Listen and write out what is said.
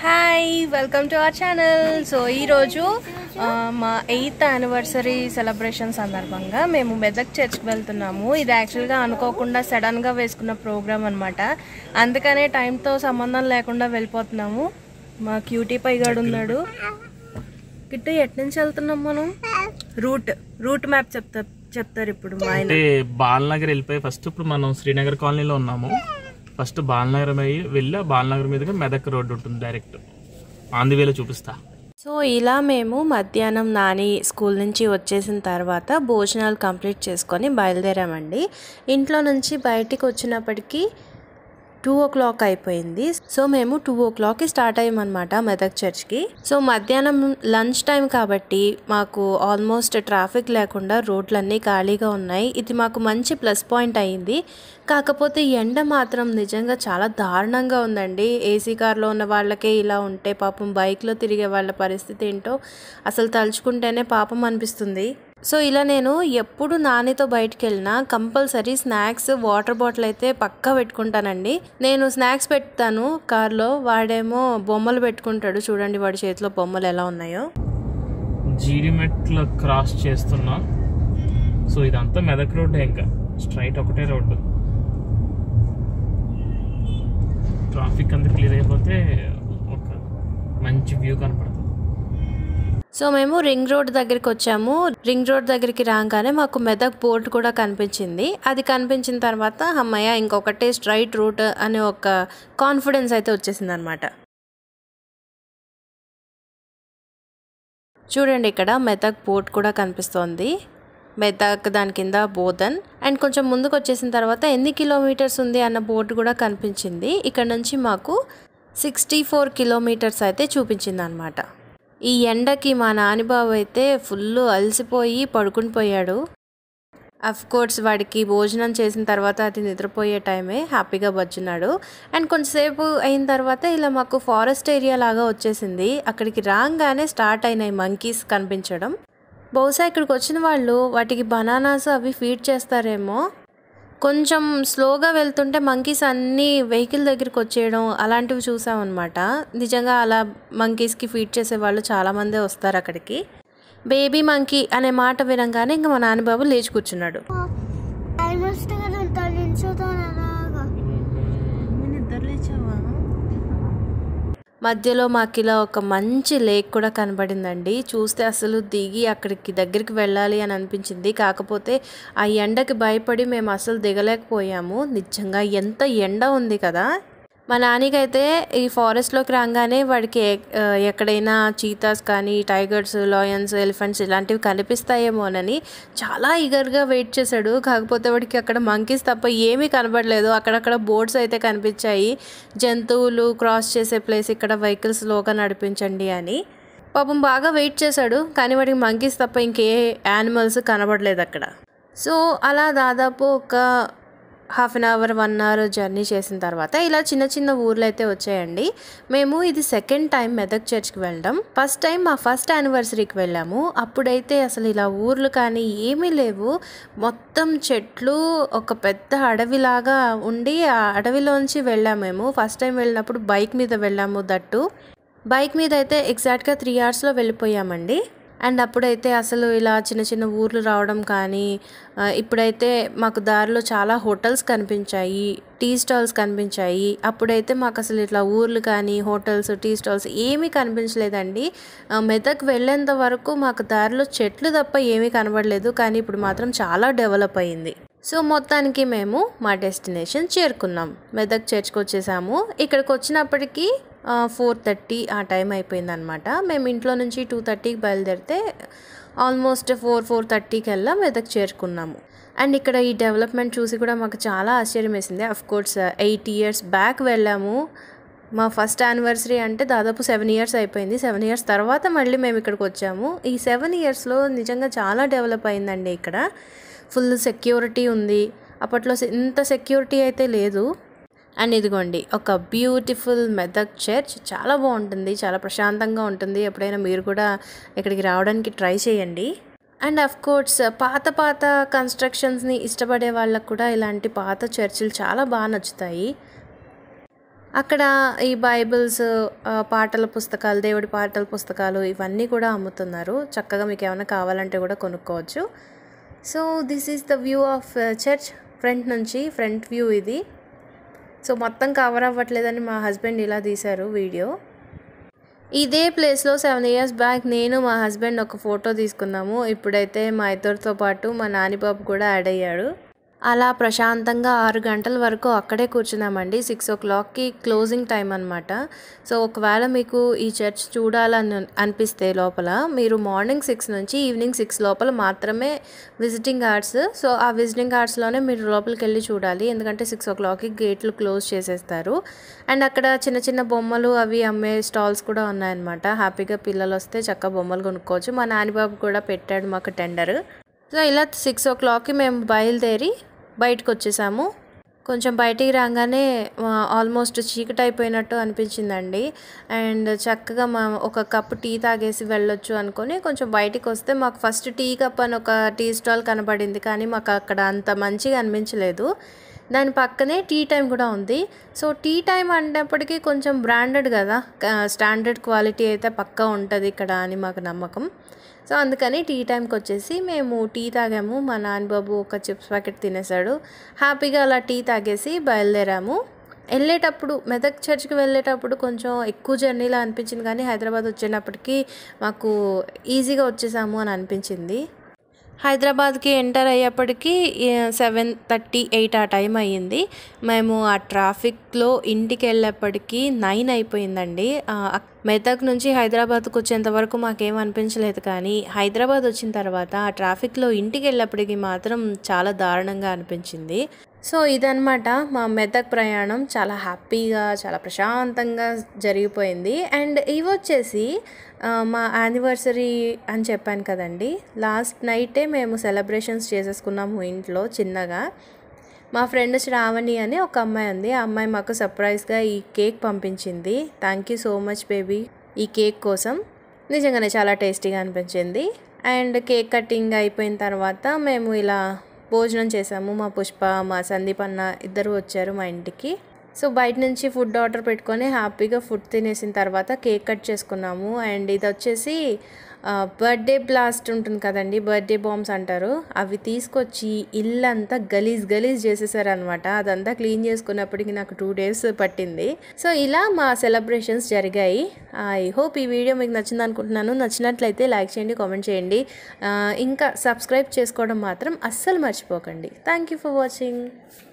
hi welcome to our channel so ఈరోజు మా eighth anniversary celebration సందర్భంగా మేము మెదక్ చర్చ్కి వెళ్తున్నాము ఇది యాక్చువల్గా అనుకోకుండా సడన్గా వేసుకున్న ప్రోగ్రామ్ అనమాట అందుకనే టైంతో సంబంధం లేకుండా వెళ్ళిపోతున్నాము మా క్యూటీ పైగాడు ఉన్నాడు కిట్టు ఎట్ నుంచి వెళ్తున్నాం మనం రూట్ రూట్ మ్యాప్ చెప్తా చెప్తారు ఇప్పుడు మా ఆయన బాలనగర్ వెళ్ళిపోయి ఫస్ట్ ఇప్పుడు మనం శ్రీనగర్ కాలనీలో ఉన్నాము ఫస్ట్ బాలనగరం అయ్యి వెళ్ళి బాలనగరం మీదుగా మెదక్ రోడ్డు ఉంటుంది డైరెక్ట్ ఆంధ్రవేలో చూపిస్తా సో ఇలా మేము మధ్యాహ్నం నాని స్కూల్ నుంచి వచ్చేసిన తర్వాత భోజనాలు కంప్లీట్ చేసుకొని బయలుదేరామండి ఇంట్లో నుంచి బయటికి వచ్చినప్పటికీ టూ ఓ క్లాక్ అయిపోయింది సో మేము టూ ఓ క్లాక్కి స్టార్ట్ అయ్యామన్నమాట మెదక్ చర్చ్కి సో మధ్యాహ్నం లంచ్ టైం కాబట్టి మాకు ఆల్మోస్ట్ ట్రాఫిక్ లేకుండా రోడ్లన్నీ ఖాళీగా ఉన్నాయి ఇది మాకు మంచి ప్లస్ పాయింట్ అయ్యింది కాకపోతే ఎండ మాత్రం నిజంగా చాలా దారుణంగా ఉందండి ఏసీ కార్లో ఉన్న వాళ్ళకే ఇలా ఉంటే పాపం బైక్లో తిరిగే వాళ్ళ పరిస్థితి ఏంటో అసలు తలుచుకుంటేనే పాపం అనిపిస్తుంది సో ఇలా నేను ఎప్పుడు నానితో బయటికి వెళ్ళినా కంపల్సరీ స్నాక్స్ వాటర్ బాటిల్ అయితే పక్కా పెట్టుకుంటానండి నేను స్నాక్స్ పెడతాను కార్లో వాడేమో బొమ్మలు పెట్టుకుంటాడు చూడండి వాడి చేతిలో బొమ్మలు ఎలా ఉన్నాయో జీడిమెట్ల క్రాస్ చేస్తున్నా సో ఇదంతా మెదక్ రోడ్ ఇంకా స్ట్రైట్ ఒకటే రోడ్డు ట్రాఫిక్ అంతా క్లియర్ అయిపోతే ఒక మంచి వ్యూ కనపడుతుంది సో మేము రింగ్ రోడ్ దగ్గరికి వచ్చాము రింగ్ రోడ్ దగ్గరికి రాగానే మాకు మెదక్ బోర్డు కూడా కనిపించింది అది కనిపించిన తర్వాత అమ్మయ్య ఇంకొకటే స్ట్రైట్ రూట్ అనే ఒక కాన్ఫిడెన్స్ అయితే వచ్చేసింది అనమాట చూడండి ఇక్కడ మెదక్ బోర్డ్ కూడా కనిపిస్తోంది మెదక్ దాని కింద బోధన్ అండ్ కొంచెం ముందుకు వచ్చేసిన తర్వాత ఎన్ని కిలోమీటర్స్ ఉంది అన్న బోర్డు కూడా కనిపించింది ఇక్కడ నుంచి మాకు సిక్స్టీ ఫోర్ కిలోమీటర్స్ అయితే చూపించింది అనమాట ఈ ఎండకి మా నానిబాబు అయితే ఫుల్ అలసిపోయి పడుకుని పోయాడు కోర్స్ వాడికి భోజనం చేసిన తర్వాత అది నిద్రపోయే టైమే హ్యాపీగా బజ్జున్నాడు అండ్ కొంచెంసేపు అయిన తర్వాత ఇలా మాకు ఫారెస్ట్ ఏరియా లాగా వచ్చేసింది అక్కడికి రాగానే స్టార్ట్ అయినాయి మంకీస్ కనిపించడం బహుశా ఇక్కడికి వచ్చిన వాళ్ళు వాటికి బనానాస్ అవి ఫీడ్ చేస్తారేమో కొంచెం స్లోగా వెళ్తుంటే మంకీస్ అన్నీ వెహికల్ దగ్గరికి వచ్చేయడం అలాంటివి చూసామన్నమాట నిజంగా అలా మంకీస్కి ఫీడ్ చేసే వాళ్ళు చాలామంది వస్తారు అక్కడికి బేబీ మంకీ అనే మాట వినంగానే ఇంకా మా నాన్నబాబు లేచి కూర్చున్నాడు మధ్యలో మాకిలా ఒక మంచి లేక్ కూడా కనబడిందండి చూస్తే అసలు దిగి అక్కడికి దగ్గరికి వెళ్ళాలి అని అనిపించింది కాకపోతే ఆ ఎండకి భయపడి మేము అసలు దిగలేకపోయాము నిజంగా ఎంత ఎండ ఉంది కదా మా నాన్నకైతే ఈ ఫారెస్ట్లోకి రాగానే వాడికి ఎక్కడైనా చీతాస్ కానీ టైగర్స్ లయన్స్ ఎలిఫెంట్స్ ఇలాంటివి కనిపిస్తాయేమోనని చాలా ఈగర్గా వెయిట్ చేశాడు కాకపోతే వాడికి అక్కడ మంకీస్ తప్ప ఏమీ కనబడలేదు అక్కడక్కడ బోర్డ్స్ అయితే కనిపించాయి జంతువులు క్రాస్ చేసే ప్లేస్ ఇక్కడ వెహికల్స్ లోగా నడిపించండి అని పాపం బాగా వెయిట్ చేశాడు కానీ వాడికి మంకీస్ తప్ప ఇంకే యానిమల్స్ కనబడలేదు అక్కడ సో అలా దాదాపు ఒక half an hour one hour journey చేసిన తర్వాత ఇలా చిన్న చిన్న ఊర్లు అయితే వచ్చాయండి మేము ఇది సెకండ్ టైం మెదక్ చర్చ్కి వెళ్ళడం ఫస్ట్ టైం మా ఫస్ట్ యానివర్సరీకి వెళ్ళాము అప్పుడైతే అసలు ఇలా ఊర్లు కానీ ఏమీ లేవు మొత్తం చెట్లు ఒక పెద్ద అడవిలాగా ఉండి ఆ అడవిలోంచి వెళ్ళాము మేము ఫస్ట్ టైం వెళ్ళినప్పుడు బైక్ మీద వెళ్ళాము దట్టు బైక్ మీద అయితే ఎగ్జాక్ట్గా త్రీ అవర్స్లో వెళ్ళిపోయామండి అండ్ అప్పుడైతే అసలు ఇలా చిన్న చిన్న ఊర్లు రావడం కానీ ఇప్పుడైతే మాకు దారిలో చాలా హోటల్స్ కనిపించాయి టీ స్టాల్స్ కనిపించాయి అప్పుడైతే మాకు అసలు ఇట్లా ఊర్లు కానీ హోటల్స్ టీ స్టాల్స్ ఏమీ కనిపించలేదండి మెదక్ వెళ్ళేంత వరకు మాకు దారిలో చెట్లు తప్ప ఏమీ కనబడలేదు కానీ ఇప్పుడు మాత్రం చాలా డెవలప్ అయింది సో మొత్తానికి మేము మా డెస్టినేషన్ చేరుకున్నాం మెదక్ చర్చ్కి వచ్చేసాము ఇక్కడికి వచ్చినప్పటికీ ఫోర్ థర్టీ ఆ టైం అయిపోయిందనమాట మేము ఇంట్లో నుంచి టూ థర్టీకి బయలుదేరితే ఆల్మోస్ట్ ఫోర్ ఫోర్ థర్టీకి వెళ్ళా మెదక్ చేరుకున్నాము అండ్ ఇక్కడ ఈ డెవలప్మెంట్ చూసి కూడా మాకు చాలా ఆశ్చర్యం వేసింది కోర్స్ ఎయిట్ ఇయర్స్ బ్యాక్ వెళ్ళాము మా ఫస్ట్ యానివర్సరీ అంటే దాదాపు సెవెన్ ఇయర్స్ అయిపోయింది సెవెన్ ఇయర్స్ తర్వాత మళ్ళీ మేము ఇక్కడికి వచ్చాము ఈ సెవెన్ ఇయర్స్లో నిజంగా చాలా డెవలప్ అయిందండి ఇక్కడ ఫుల్ సెక్యూరిటీ ఉంది అప్పట్లో ఇంత సెక్యూరిటీ అయితే లేదు అండ్ ఇదిగోండి ఒక బ్యూటిఫుల్ మెదక్ చర్చ్ చాలా బాగుంటుంది చాలా ప్రశాంతంగా ఉంటుంది ఎప్పుడైనా మీరు కూడా ఇక్కడికి రావడానికి ట్రై చేయండి అండ్ అఫ్ కోర్స్ పాత పాత కన్స్ట్రక్షన్స్ని ఇష్టపడే వాళ్ళకు కూడా ఇలాంటి పాత చర్చిలు చాలా బాగా నచ్చుతాయి అక్కడ ఈ బైబిల్స్ పాటల పుస్తకాలు దేవుడి పాటల పుస్తకాలు ఇవన్నీ కూడా అమ్ముతున్నారు చక్కగా మీకు ఏమైనా కావాలంటే కూడా కొనుక్కోవచ్చు so this is the view of church front నుంచి ఫ్రంట్ వ్యూ ఇది సో మొత్తం కవర్ అవ్వట్లేదని మా హస్బెండ్ ఇలా తీశారు వీడియో ఇదే ప్లేస్లో సెవెన్ ఇయర్స్ బ్యాక్ నేను మా హస్బెండ్ ఒక ఫోటో తీసుకున్నాము ఇప్పుడైతే మా ఇద్దరితో పాటు మా నాని బాబు కూడా యాడ్ అయ్యాడు అలా ప్రశాంతంగా ఆరు గంటల వరకు అక్కడే కూర్చున్నామండి సిక్స్ ఓ క్లాక్కి క్లోజింగ్ టైం అనమాట సో ఒకవేళ మీకు ఈ చర్చ్ చూడాలని అనిపిస్తే లోపల మీరు మార్నింగ్ సిక్స్ నుంచి ఈవినింగ్ సిక్స్ లోపల మాత్రమే విజిటింగ్ ఆర్ట్స్ సో ఆ విజిటింగ్ ఆర్ట్స్లోనే మీరు లోపలికి వెళ్ళి చూడాలి ఎందుకంటే సిక్స్ ఓ క్లాక్కి గేట్లు క్లోజ్ చేసేస్తారు అండ్ అక్కడ చిన్న చిన్న బొమ్మలు అవి అమ్మే స్టాల్స్ కూడా ఉన్నాయన్నమాట హ్యాపీగా పిల్లలు వస్తే చక్క బొమ్మలు కొనుక్కోవచ్చు మా నానిబాబు కూడా పెట్టాడు మాకు టెండర్ సో ఇలా సిక్స్ ఓ క్లాక్కి మేము బయలుదేరి బయటకు వచ్చేసాము కొంచెం బయటికి రాగానే ఆల్మోస్ట్ చీకటి అయిపోయినట్టు అనిపించిందండి అండ్ చక్కగా మా ఒక కప్ టీ తాగేసి వెళ్ళొచ్చు అనుకొని కొంచెం బయటికి వస్తే మాకు ఫస్ట్ టీ కప్ అని ఒక టీ స్టాల్ కనబడింది కానీ మాకు అక్కడ అంత మంచిగా అనిపించలేదు దాని పక్కనే టీ టైం కూడా ఉంది సో టీ టైం అన్నప్పటికీ కొంచెం బ్రాండెడ్ కదా స్టాండర్డ్ క్వాలిటీ అయితే పక్కా ఉంటుంది ఇక్కడ అని మాకు నమ్మకం సో అందుకని టీ టైంకి వచ్చేసి మేము టీ తాగాము మా నాన్నబాబు ఒక చిప్స్ ప్యాకెట్ తినేసాడు హ్యాపీగా అలా టీ తాగేసి బయలుదేరాము వెళ్ళేటప్పుడు మెదక్ చర్చ్కి వెళ్ళేటప్పుడు కొంచెం ఎక్కువ జర్నీలా అనిపించింది కానీ హైదరాబాద్ వచ్చేటప్పటికి మాకు ఈజీగా వచ్చేసాము అని అనిపించింది హైదరాబాద్కి ఎంటర్ అయ్యేప్పటికీ సెవెన్ థర్టీ ఎయిట్ ఆ టైం అయ్యింది మేము ఆ ట్రాఫిక్లో ఇంటికి వెళ్ళేప్పటికీ నైన్ అయిపోయిందండి మెదక్ నుంచి హైదరాబాద్కు వచ్చేంత వరకు మాకేం అనిపించలేదు కానీ హైదరాబాద్ వచ్చిన తర్వాత ఆ ట్రాఫిక్లో ఇంటికి వెళ్ళేప్పటికీ మాత్రం చాలా దారుణంగా అనిపించింది సో ఇదనమాట మా మెదక్ ప్రయాణం చాలా హ్యాపీగా చాలా ప్రశాంతంగా జరిగిపోయింది అండ్ ఇవి వచ్చేసి మా యానివర్సరీ అని చెప్పాను కదండి లాస్ట్ నైటే మేము సెలబ్రేషన్స్ చేసేసుకున్నాము ఇంట్లో చిన్నగా మా ఫ్రెండ్ శ్రావణి అని ఒక అమ్మాయి ఉంది ఆ అమ్మాయి మాకు సర్ప్రైజ్గా ఈ కేక్ పంపించింది thank you so much baby ఈ కేక్ కోసం నిజంగానే చాలా టేస్టీగా అనిపించింది అండ్ కేక్ కటింగ్ అయిపోయిన తర్వాత మేము ఇలా భోజనం చేసాము మా పుష్ప మా సందీప్ అన్న ఇద్దరు వచ్చారు మా ఇంటికి సో బయట నుంచి ఫుడ్ ఆర్డర్ పెట్టుకొని హ్యాపీగా ఫుడ్ తినేసిన తర్వాత కేక్ కట్ చేసుకున్నాము అండ్ ఇది వచ్చేసి బర్త్డే బ్లాస్ట్ ఉంటుంది కదండి బర్త్డే బాంబ్స్ అంటారు అవి తీసుకొచ్చి ఇల్లంతా గలీజ్ గలీజ్ చేసేసారనమాట అదంతా క్లీన్ చేసుకున్నప్పటికీ నాకు టూ డేస్ పట్టింది సో ఇలా మా సెలబ్రేషన్స్ జరిగాయి ఐ హోప్ ఈ వీడియో మీకు నచ్చింది అనుకుంటున్నాను నచ్చినట్లయితే లైక్ చేయండి కామెంట్ చేయండి ఇంకా సబ్స్క్రైబ్ చేసుకోవడం మాత్రం అస్సలు మర్చిపోకండి థ్యాంక్ యూ ఫర్ వాచింగ్